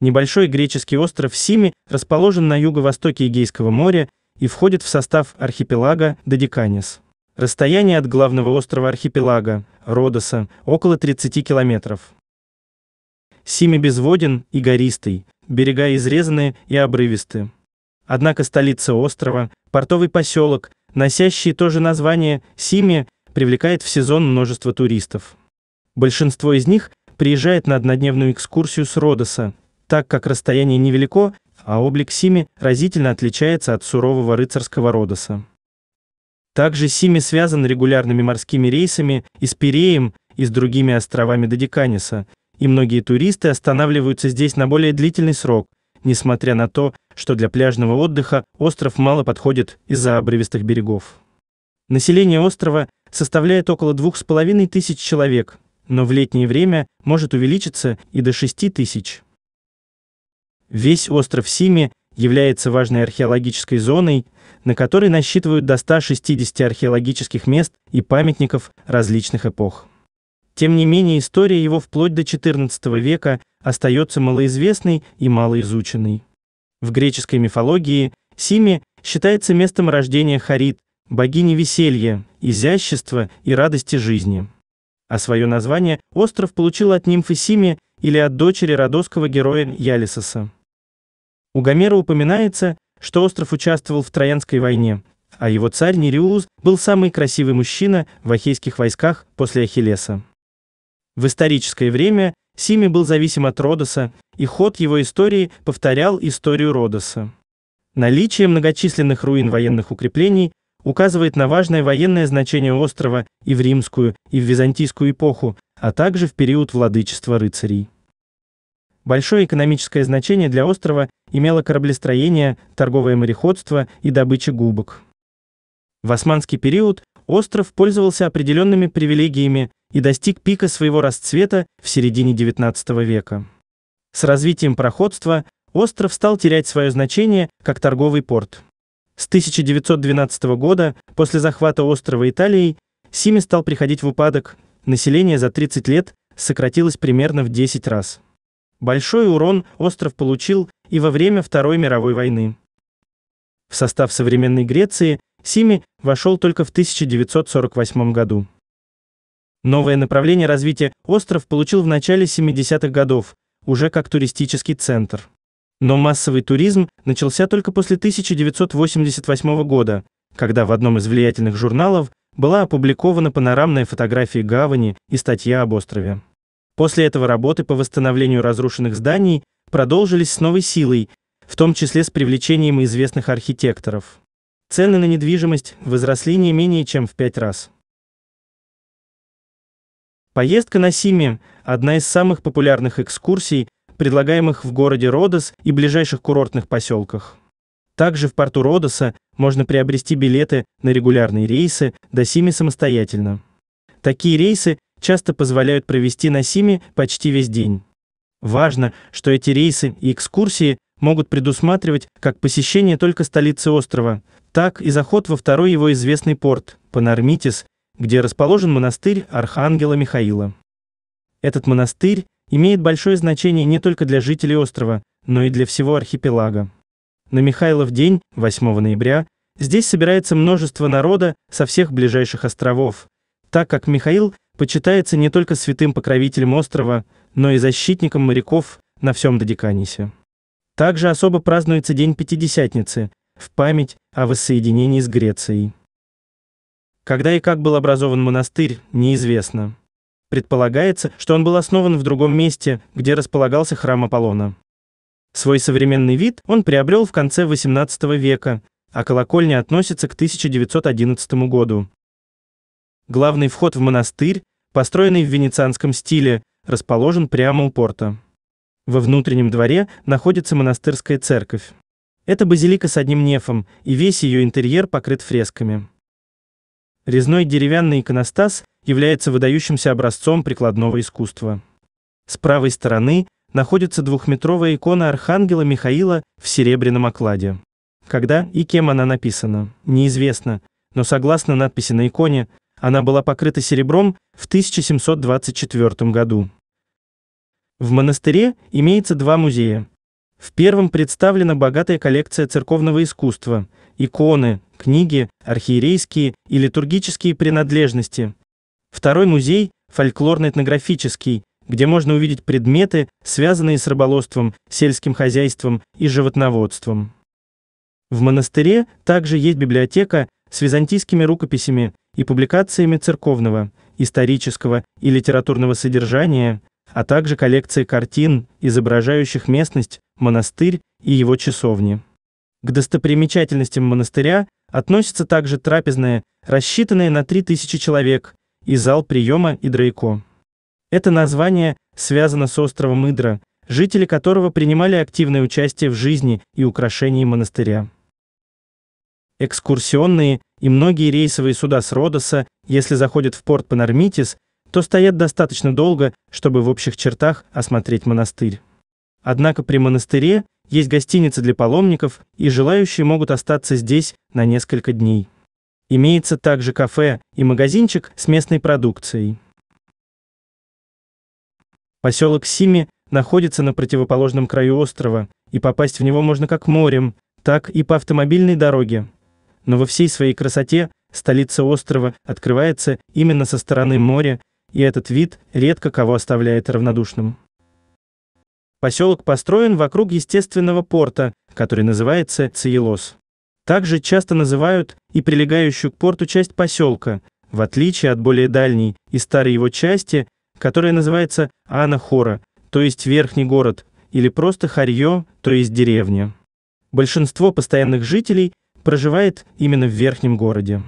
Небольшой греческий остров Сими расположен на юго-востоке Эгейского моря и входит в состав архипелага Додиканес. Расстояние от главного острова архипелага, Родоса, около 30 километров. Сими безводен и гористый, берега изрезаны и обрывисты. Однако столица острова, портовый поселок, носящий то же название Сими, привлекает в сезон множество туристов. Большинство из них приезжает на однодневную экскурсию с Родоса, так как расстояние невелико, а облик Сими разительно отличается от сурового рыцарского Родоса. Также Сими связан регулярными морскими рейсами из с Пиреем, и с другими островами Додиканиса, и многие туристы останавливаются здесь на более длительный срок, несмотря на то, что для пляжного отдыха остров мало подходит из-за обрывистых берегов. Население острова составляет около двух с половиной тысяч человек, но в летнее время может увеличиться и до шести тысяч. Весь остров Сими является важной археологической зоной, на которой насчитывают до 160 археологических мест и памятников различных эпох. Тем не менее, история его вплоть до XIV века остается малоизвестной и малоизученной. В греческой мифологии Сими считается местом рождения Харит, богини веселья, изящества и радости жизни. А свое название остров получил от нимфы Сими или от дочери родосского героя Ялисоса. У Гомера упоминается, что остров участвовал в Троянской войне, а его царь Нереуз был самый красивый мужчина в ахейских войсках после Ахиллеса. В историческое время Сими был зависим от Родоса, и ход его истории повторял историю Родоса. Наличие многочисленных руин военных укреплений указывает на важное военное значение острова и в римскую, и в византийскую эпоху, а также в период владычества рыцарей. Большое экономическое значение для острова имело кораблестроение, торговое мореходство и добыча губок. В османский период остров пользовался определенными привилегиями и достиг пика своего расцвета в середине XIX века. С развитием проходства остров стал терять свое значение как торговый порт. С 1912 года, после захвата острова Италией, Сими стал приходить в упадок, население за 30 лет сократилось примерно в 10 раз. Большой урон остров получил и во время Второй мировой войны. В состав современной Греции Сими вошел только в 1948 году. Новое направление развития остров получил в начале 70-х годов, уже как туристический центр. Но массовый туризм начался только после 1988 года, когда в одном из влиятельных журналов была опубликована панорамная фотография гавани и статья об острове. После этого работы по восстановлению разрушенных зданий продолжились с новой силой, в том числе с привлечением известных архитекторов. Цены на недвижимость возросли не менее чем в пять раз. Поездка на Симе – одна из самых популярных экскурсий, предлагаемых в городе Родос и ближайших курортных поселках. Также в порту Родоса можно приобрести билеты на регулярные рейсы до Сими самостоятельно. Такие рейсы часто позволяют провести на Симе почти весь день. Важно, что эти рейсы и экскурсии могут предусматривать как посещение только столицы острова, так и заход во второй его известный порт Панормитис, где расположен монастырь Архангела Михаила. Этот монастырь имеет большое значение не только для жителей острова, но и для всего архипелага. На Михайлов день, 8 ноября, здесь собирается множество народа со всех ближайших островов, так как Михаил почитается не только святым покровителем острова, но и защитником моряков на всем Додеканисе. Также особо празднуется День Пятидесятницы в память о воссоединении с Грецией. Когда и как был образован монастырь, неизвестно. Предполагается, что он был основан в другом месте, где располагался храм Аполлона. Свой современный вид он приобрел в конце XVIII века, а колокольня относится к 1911 году. Главный вход в монастырь, построенный в венецианском стиле, расположен прямо у порта. Во внутреннем дворе находится монастырская церковь. Это базилика с одним нефом, и весь ее интерьер покрыт фресками. Резной деревянный иконостас является выдающимся образцом прикладного искусства. С правой стороны находится двухметровая икона архангела Михаила в серебряном окладе. Когда и кем она написана, неизвестно, но согласно надписи на иконе, она была покрыта серебром в 1724 году. В монастыре имеется два музея. В первом представлена богатая коллекция церковного искусства: иконы, книги, архиерейские и литургические принадлежности. Второй музей фольклорно-этнографический, где можно увидеть предметы, связанные с рыболовством, сельским хозяйством и животноводством. В монастыре также есть библиотека с византийскими рукописями и публикациями церковного, исторического и литературного содержания, а также коллекции картин, изображающих местность, монастырь и его часовни. К достопримечательностям монастыря относится также трапезная, рассчитанная на 3000 человек, и зал приема и Это название связано с островом Идра, жители которого принимали активное участие в жизни и украшении монастыря экскурсионные и многие рейсовые суда с Родоса, если заходят в порт Панормитис, то стоят достаточно долго, чтобы в общих чертах осмотреть монастырь. Однако при монастыре есть гостиница для паломников, и желающие могут остаться здесь на несколько дней. Имеется также кафе и магазинчик с местной продукцией. Поселок Сими находится на противоположном краю острова, и попасть в него можно как морем, так и по автомобильной дороге но во всей своей красоте столица острова открывается именно со стороны моря, и этот вид редко кого оставляет равнодушным. Поселок построен вокруг естественного порта, который называется Циелос. Также часто называют и прилегающую к порту часть поселка, в отличие от более дальней и старой его части, которая называется Анахора, то есть верхний город, или просто Харьё, то есть деревня. Большинство постоянных жителей проживает именно в Верхнем городе.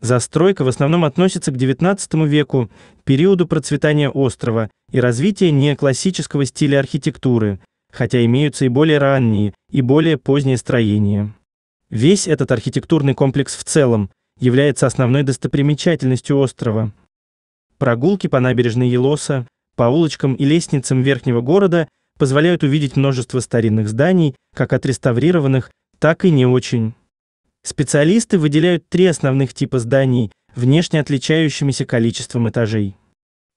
Застройка в основном относится к XIX веку, периоду процветания острова и развития неоклассического стиля архитектуры, хотя имеются и более ранние, и более поздние строения. Весь этот архитектурный комплекс в целом является основной достопримечательностью острова. Прогулки по набережной Елоса, по улочкам и лестницам верхнего города позволяют увидеть множество старинных зданий, как отреставрированных, так и не очень. Специалисты выделяют три основных типа зданий, внешне отличающимися количеством этажей.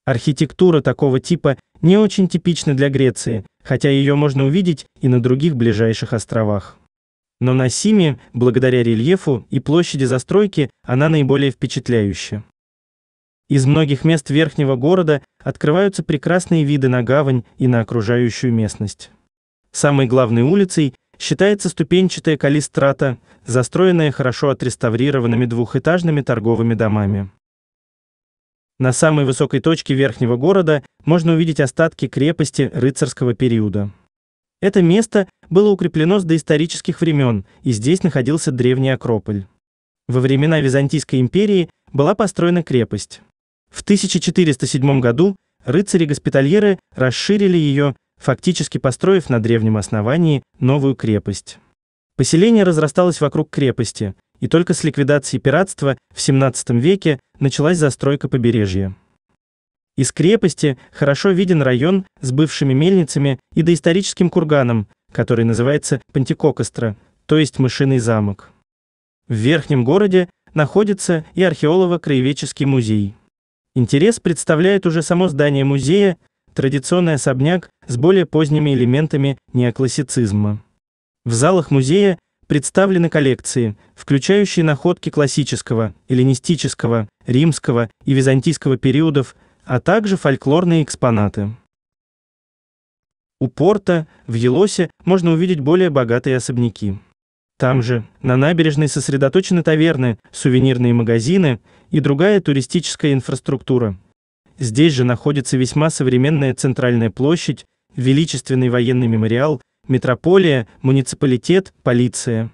Архитектура такого типа не очень типична для Греции, хотя ее можно увидеть и на других ближайших островах. Но на Симе, благодаря рельефу и площади застройки, она наиболее впечатляющая. Из многих мест верхнего города открываются прекрасные виды на гавань и на окружающую местность. Самой главной улицей считается ступенчатая калистрата, застроенная хорошо отреставрированными двухэтажными торговыми домами. На самой высокой точке верхнего города можно увидеть остатки крепости рыцарского периода. Это место было укреплено с доисторических времен, и здесь находился древний Акрополь. Во времена Византийской империи была построена крепость. В 1407 году рыцари-госпитальеры расширили ее фактически построив на древнем основании новую крепость. Поселение разрасталось вокруг крепости, и только с ликвидацией пиратства в XVII веке началась застройка побережья. Из крепости хорошо виден район с бывшими мельницами и доисторическим курганом, который называется Пантикокостро, то есть Мышиный замок. В верхнем городе находится и археолого-краеведческий музей. Интерес представляет уже само здание музея, традиционный особняк с более поздними элементами неоклассицизма. В залах музея представлены коллекции, включающие находки классического, эллинистического, римского и византийского периодов, а также фольклорные экспонаты. У порта в Елосе можно увидеть более богатые особняки. Там же на набережной сосредоточены таверны, сувенирные магазины и другая туристическая инфраструктура, Здесь же находится весьма современная центральная площадь, величественный военный мемориал, метрополия, муниципалитет, полиция.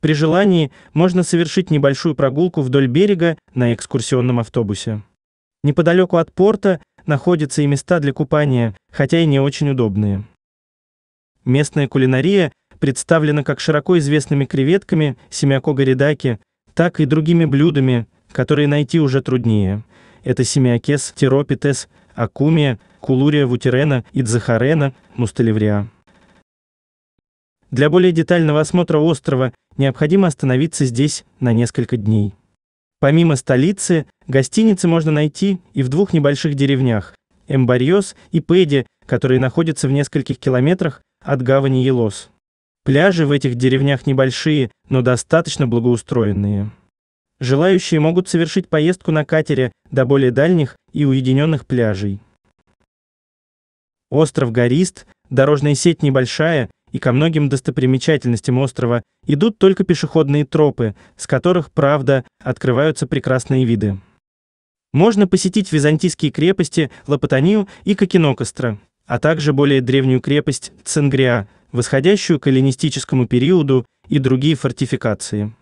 При желании можно совершить небольшую прогулку вдоль берега на экскурсионном автобусе. Неподалеку от порта находятся и места для купания, хотя и не очень удобные. Местная кулинария представлена как широко известными креветками, семяко горидаки, так и другими блюдами, которые найти уже труднее. Это Семиакес, Теропитес, Акумия, Кулурия вутирена и Идзахарена, Мусталевриа. Для более детального осмотра острова необходимо остановиться здесь на несколько дней. Помимо столицы, гостиницы можно найти и в двух небольших деревнях – Эмбарьос и Педи, которые находятся в нескольких километрах от гавани Елос. Пляжи в этих деревнях небольшие, но достаточно благоустроенные. Желающие могут совершить поездку на катере до более дальних и уединенных пляжей. Остров горист, дорожная сеть небольшая, и ко многим достопримечательностям острова идут только пешеходные тропы, с которых, правда, открываются прекрасные виды. Можно посетить византийские крепости Лапатанию и Кокинокостро, а также более древнюю крепость Ценгриа, восходящую к эллинистическому периоду и другие фортификации.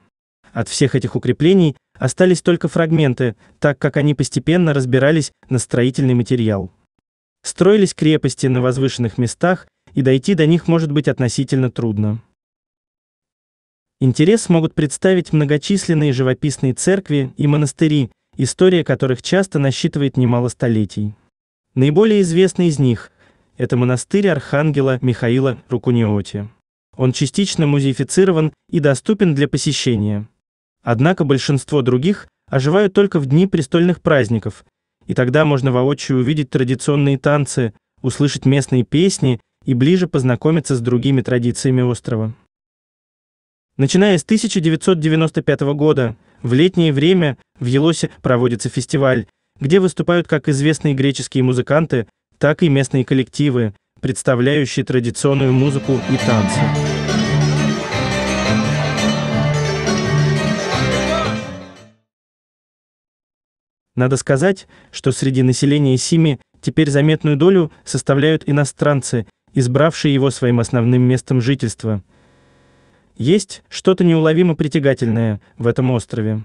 От всех этих укреплений остались только фрагменты, так как они постепенно разбирались на строительный материал. Строились крепости на возвышенных местах, и дойти до них может быть относительно трудно. Интерес могут представить многочисленные живописные церкви и монастыри, история которых часто насчитывает немало столетий. Наиболее известный из них это монастырь архангела Михаила Рукуниоти. Он частично музеифицирован и доступен для посещения. Однако большинство других оживают только в дни престольных праздников, и тогда можно воочию увидеть традиционные танцы, услышать местные песни и ближе познакомиться с другими традициями острова. Начиная с 1995 года, в летнее время в Елосе проводится фестиваль, где выступают как известные греческие музыканты, так и местные коллективы, представляющие традиционную музыку и танцы. Надо сказать, что среди населения Сими теперь заметную долю составляют иностранцы, избравшие его своим основным местом жительства. Есть что-то неуловимо притягательное в этом острове.